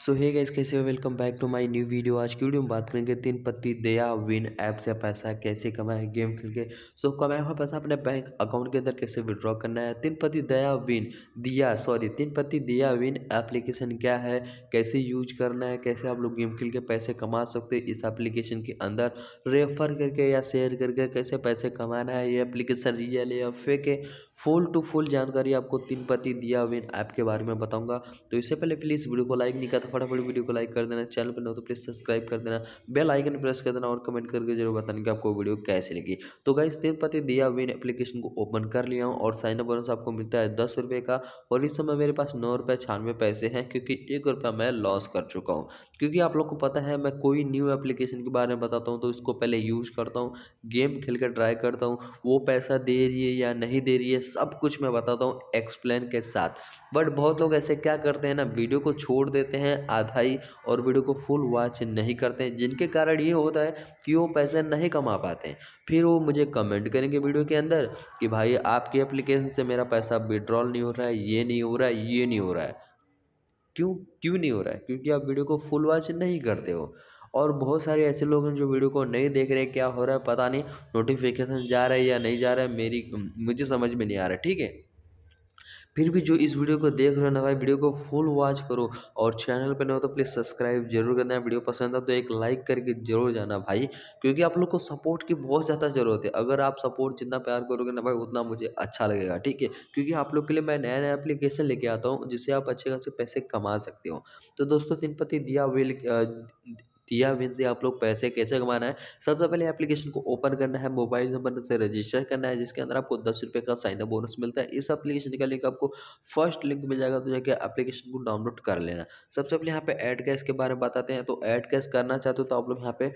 सो हे guys कैसे हो welcome back to my new video आज की वीडियो में बात करेंगे तीन पत्ती दया विन ऐप से पैसा कैसे कमाए गेम खेल के सो so, कमाया हुआ पैसा अपने बैंक अकाउंट के अंदर कैसे विड्रॉ करना है तीन पत्ती दया विन दिया सॉरी तीन पत्ती दया विन एप्लीकेशन क्या है कैसे यूज करना है कैसे आप लोग गेम खेल के पैसे कमा सकते हैं इस एप्लीकेशन के अंदर रेफर करके या शेयर करके कैसे पैसे कमाना है ये एप्लीकेशन रियल है या फेक है फुल टू फुल जानकारी आपको तीन पति दिया हुए ऐप के बारे में बताऊंगा तो इससे पहले प्लीज़ वीडियो को लाइक नहीं करता तो फटाफट वीडियो को लाइक कर देना चैनल पर ना हो तो प्लीज़ सब्सक्राइब कर देना बेल आइकन प्रेस कर देना और कमेंट करके जरूर बताना कि आपको वीडियो कैसी लगी तो गाइस तीन पति दिया हुए एप्लीकेशन को ओपन कर लिया हूँ और साइन अप बोनस आपको मिलता है दस रुपये का और इस समय मेरे पास नौ रुपये छियानवे पैसे हैं क्योंकि एक रुपया मैं लॉस कर चुका हूँ क्योंकि आप लोग को पता है मैं कोई न्यू एप्लीकेशन के बारे में बताता हूँ तो इसको पहले यूज़ करता हूँ गेम खेल कर ट्राई करता हूँ वो पैसा दे रही है या नहीं दे रही है सब कुछ मैं बताता हूँ एक्सप्लेन के साथ बट बहुत लोग ऐसे क्या करते हैं ना वीडियो को छोड़ देते हैं आधा ही और वीडियो को फुल वॉच नहीं करते हैं जिनके कारण ये होता है कि वो पैसे नहीं कमा पाते हैं फिर वो मुझे कमेंट करेंगे वीडियो के अंदर कि भाई आपकी एप्लीकेशन से मेरा पैसा विड्रॉल नहीं हो रहा है ये नहीं हो रहा है ये नहीं हो रहा है क्यों क्यों नहीं हो रहा है क्योंकि आप वीडियो को फुल वॉच नहीं करते हो और बहुत सारे ऐसे लोग हैं जो वीडियो को नहीं देख रहे क्या हो रहा है पता नहीं नोटिफिकेशन जा रहा है या नहीं जा रहा है मेरी मुझे समझ में नहीं आ रहा ठीक है फिर भी जो इस वीडियो को देख रहे हो ना भाई वीडियो को फुल वॉच करो और चैनल पर न हो तो प्लीज़ सब्सक्राइब जरूर करना है वीडियो पसंद है तो एक लाइक करके जरूर जाना भाई क्योंकि आप लोग को सपोर्ट की बहुत ज़्यादा ज़रूरत है अगर आप सपोर्ट जितना प्यार करोगे ना भाई उतना मुझे अच्छा लगेगा ठीक है क्योंकि आप लोग के लिए मैं नया नया एप्लीकेशन लेके आता हूँ जिससे आप अच्छे खासे पैसे कमा सकते हो तो दोस्तों तिनपति दिया वेल दिया विन से आप लोग पैसे कैसे कमाना है सबसे पहले एप्लीकेशन को ओपन करना है मोबाइल नंबर से रजिस्टर करना है जिसके अंदर आपको दस रुपये का साइन बोनस मिलता है इस एप्लीकेशन का लिंक आपको फर्स्ट लिंक मिल जाएगा तो जाकर एप्लीकेशन को डाउनलोड कर लेना सबसे पहले यहाँ पे एड कैश के बारे में बताते हैं तो एड कैश करना चाहते हो तो आप लोग यहाँ पे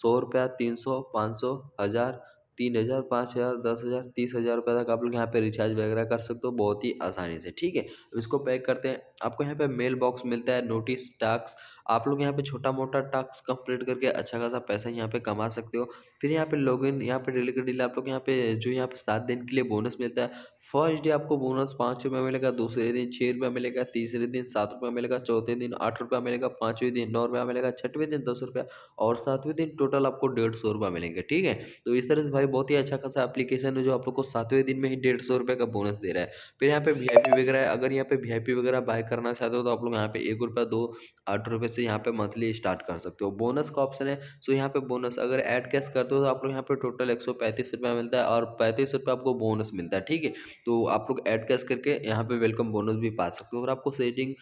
सौ रुपया तीन सौ पाँच सौ हज़ार तीन हज़ार पाँच हज़ार दस हज़ार तीस हज़ार रुपये तक आप लोग यहाँ पे रिचार्ज वगैरह कर सकते हो बहुत ही आसानी से ठीक है इसको पैक करते हैं आपको यहाँ पे मेल बॉक्स मिलता है नोटिस टास्क आप लोग यहाँ पे छोटा मोटा टास्क कंप्लीट करके अच्छा खासा पैसा यहाँ पे कमा सकते हो फिर यहाँ पे इन यहाँ पे डेली का डेली आप लोग यहाँ पे जो यहाँ पे सात दिन के लिए बोनस मिलता है फर्स्ट डे आपको बोनस पाँच रुपये मिलेगा दूसरे दिन छः रुपये मिलेगा तीसरे दिन सात रुपये मिलेगा चौथे दिन आठ रुपया मिलेगा पाँचवें दिन नौ रुपया मिलेगा छठवें दिन दस रुपया और सातवें दिन टोटल आपको डेढ़ सौ रुपया मिलेंगे ठीक है तो इस तरह से भाई बहुत ही अच्छा खासा एप्लीकेशन है जो आप लोग को सातवें दिन में ही डेढ़ सौ रुपये का बोनस दे रहा है फिर यहाँ पे वी वगैरह है अगर यहाँ पे वी वगैरह बाय करना चाहते हो तो आप लोग यहाँ पे एक रुपया दो आठ रुपये से यहाँ पे मंथली स्टार्ट कर सकते हो बोनस का ऑप्शन है सो यहाँ पे बोनस अगर एड कैश करते हो तो आप लोग यहाँ पे टोटल एक मिलता है और पैंतीस रुपये आपको बोनस मिलता है ठीक है तो आप लोग एड कैश करके यहाँ पे वेलकम बोनस भी पा सकते हो और आपको सेटिंग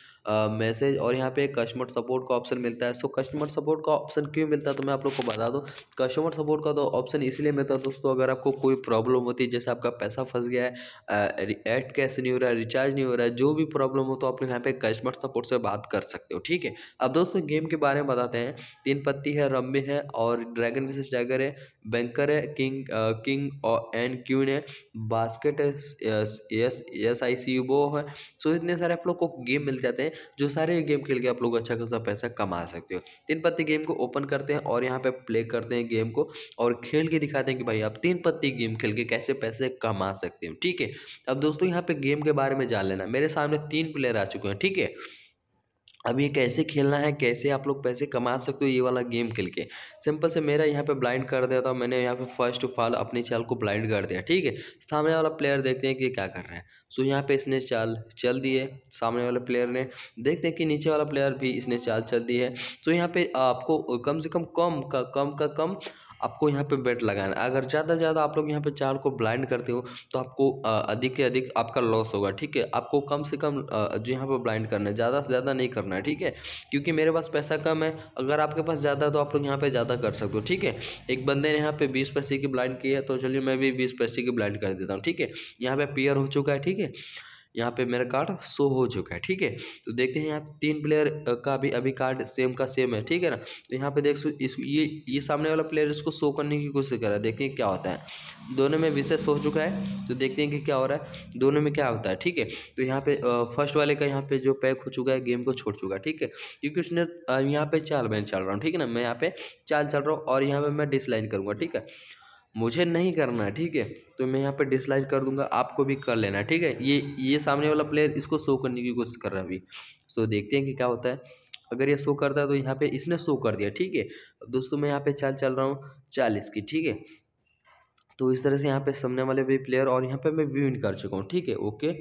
मैसेज और यहाँ पे कस्टमर सपोर्ट का ऑप्शन मिलता है सो कस्टमर सपोर्ट का ऑप्शन क्यों मिलता है तो मैं आप लोग को बता दूँ कस्टमर सपोर्ट का तो ऑप्शन इसलिए मिलता है तो दोस्तों तो अगर आपको कोई प्रॉब्लम होती है जैसे आपका पैसा फंस गया है एड कैसे नहीं हो रहा है रिचार्ज नहीं हो रहा है जो भी प्रॉब्लम हो तो आप यहाँ पे कस्टमर सपोर्ट से बात कर सकते हो ठीक है अब दोस्तों गेम के बारे में बताते हैं तीन पत्ती है रम्बे है और ड्रैगन विशेष डैगर है बैंकर है किंग किंग और एंड क्यून है बास्केट है एस आई सी वो है सो इतने सारे आप लोग को गेम मिल जाते हैं जो सारे गेम खेल के आप लोग अच्छा खासा पैसा कमा सकते हो तीन पत्ती गेम को ओपन करते हैं और यहाँ पे प्ले करते हैं गेम को और खेल के दिखाते हैं कि भाई भाई आप तीन पत्ती गेम खेल के कैसे पैसे कमा सकते हो ठीक है अब दोस्तों यहाँ पे गेम के बारे में जान लेना मेरे सामने तीन प्लेयर आ चुके हैं ठीक है अब ये कैसे खेलना है कैसे आप लोग पैसे कमा सकते हो ये वाला गेम खेल के सिंपल से मेरा यहाँ पे ब्लाइंड कर दिया था मैंने यहाँ पे फर्स्ट ऑफ ऑल अपनी चाल को ब्लाइंड कर दिया ठीक है सामने वाला प्लेयर देखते हैं कि क्या कर रहा है सो यहाँ पे इसने चाल चल दी है सामने वाले प्लेयर ने देखते हैं कि नीचे वाला प्लेयर भी इसने चाल चल दी है सो यहाँ पर आपको कम से कम कम का कम का कम, का, कम आपको यहाँ पे बेट लगाना है अगर ज़्यादा से ज़्यादा आप लोग यहाँ पे चार को ब्लाइंड करते हो तो आपको अधिक से अधिक आपका लॉस होगा ठीक है आपको कम से कम जो यहाँ पर ब्लाइंड करना है ज़्यादा से ज़्यादा नहीं करना है ठीक है क्योंकि मेरे पास पैसा कम है अगर आपके पास ज़्यादा है तो आप लोग यहाँ पर ज़्यादा कर सकते हो ठीक है एक बंदे ने यहाँ पर बीस पैसे की ब्लाइंड की है तो चलिए मैं भी बीस पैसे की ब्लाइंड कर देता हूँ ठीक है यहाँ पर पेयर हो चुका है ठीक है यहाँ पे मेरा कार्ड शो हो चुका है ठीक है तो देखते हैं यहाँ तीन प्लेयर का भी अभी कार्ड सेम का सेम है ठीक है ना तो यहाँ पे देख सो इस ये ये सामने वाला प्लेयर इसको शो करने की कोशिश कर रहा है देखते हैं क्या होता है दोनों में विशेष हो चुका है तो देखते हैं कि क्या हो रहा है दोनों में क्या होता है ठीक है तो यहाँ पे फर्स्ट वाले का यहाँ पे जो पैक हो चुका है गेम को छोड़ चुका है ठीक है क्योंकि उसने यहाँ पे चाल मैं चल रहा हूँ ठीक है ना मैं यहाँ पे चाल चल रहा हूँ और यहाँ पे मैं डिसलाइन करूँगा ठीक है मुझे नहीं करना है ठीक है तो मैं यहाँ पे डिसलाइक कर दूंगा आपको भी कर लेना है ठीक है ये ये सामने वाला प्लेयर इसको शो करने की कोशिश कर रहा है अभी तो देखते हैं कि क्या होता है अगर ये शो करता है तो यहाँ पे इसने शो कर दिया ठीक है दोस्तों मैं यहाँ पे चाल चल रहा हूँ चालीस की ठीक है तो इस तरह से यहाँ पे सामने वाले भी प्लेयर और यहाँ पे मैं विन कर चुका हूँ ठीक है ओके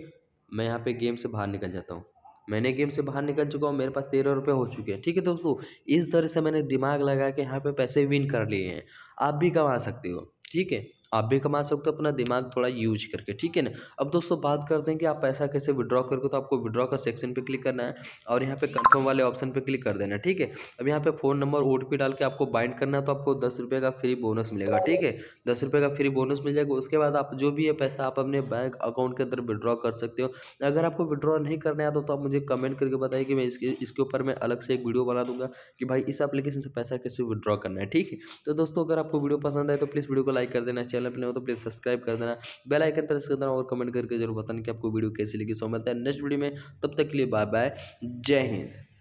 मैं यहाँ पे गेम से बाहर निकल जाता हूँ मैंने गेम से बाहर निकल चुका हूँ मेरे पास तेरह रुपये हो चुके हैं ठीक है दोस्तों इस तरह से मैंने दिमाग लगा के यहाँ पे पैसे विन कर लिए हैं आप भी कमा सकते हो sigue आप भी कमा सकते हो अपना दिमाग थोड़ा यूज करके ठीक है ना अब दोस्तों बात करते हैं कि आप पैसा कैसे विड्रॉ करके तो आपको विड्रॉ का सेक्शन पे क्लिक करना है और यहाँ पे कंफर्म वाले ऑप्शन पे क्लिक कर देना ठीक है अब यहाँ पे फ़ोन नंबर ओ डाल के आपको बाइंड करना है तो आपको दस रुपये का फ्री बोनस मिलेगा ठीक है दस रुपये का फ्री बोनस मिल जाएगा उसके बाद आप जो भी है पैसा आप अपने बैंक अकाउंट के अंदर विड्रॉ कर सकते हो अगर आपको विड्रॉ नहीं करने आता तो, तो आप मुझे कमेंट करके बताइए कि मैं इसके इसके ऊपर मैं अलग से एक वीडियो बना दूंगा कि भाई इस एप्लीकेशन से पैसा कैसे विड्रॉ करना है ठीक है तो दोस्तों अगर आपको वीडियो पसंद आए तो प्लीज़ वीडियो को लाइक कर देना चैनल पर नहीं हो तो प्लीज़ सब्सक्राइब कर देना बेल आइकन प्रेस कर देना और कमेंट करके जरूर बताना कि आपको वीडियो कैसी लगी सो मिलता है नेक्स्ट वीडियो में तब तक के लिए बाय बाय जय हिंद